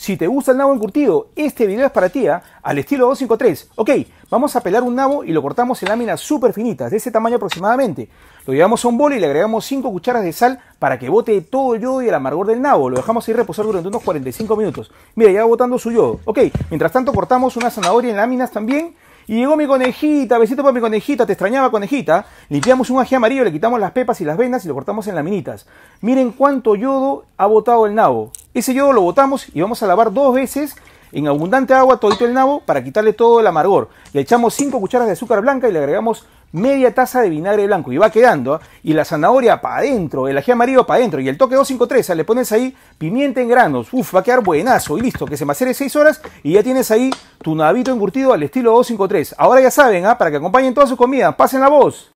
Si te gusta el nabo encurtido, este video es para ti, ¿eh? al estilo 253. Ok, vamos a pelar un nabo y lo cortamos en láminas súper finitas, de ese tamaño aproximadamente. Lo llevamos a un bol y le agregamos 5 cucharas de sal para que bote todo el yodo y el amargor del nabo. Lo dejamos ahí reposar durante unos 45 minutos. Mira, ya va botando su yodo. Ok, mientras tanto cortamos una zanahoria en láminas también. Y llegó mi conejita, besito para mi conejita, te extrañaba conejita. Limpiamos un ají amarillo, le quitamos las pepas y las venas y lo cortamos en laminitas. Miren cuánto yodo ha botado el nabo. Ese yodo lo botamos y vamos a lavar dos veces en abundante agua todito el nabo para quitarle todo el amargor. Le echamos cinco cucharas de azúcar blanca y le agregamos media taza de vinagre blanco y va quedando. ¿ah? Y la zanahoria para adentro, el ají amarillo para adentro y el toque 253, le pones ahí pimienta en granos. Uf, va a quedar buenazo y listo, que se macere 6 horas y ya tienes ahí tu nabito engurtido al estilo 253. Ahora ya saben, ¿ah? para que acompañen toda su comida, pasen la voz.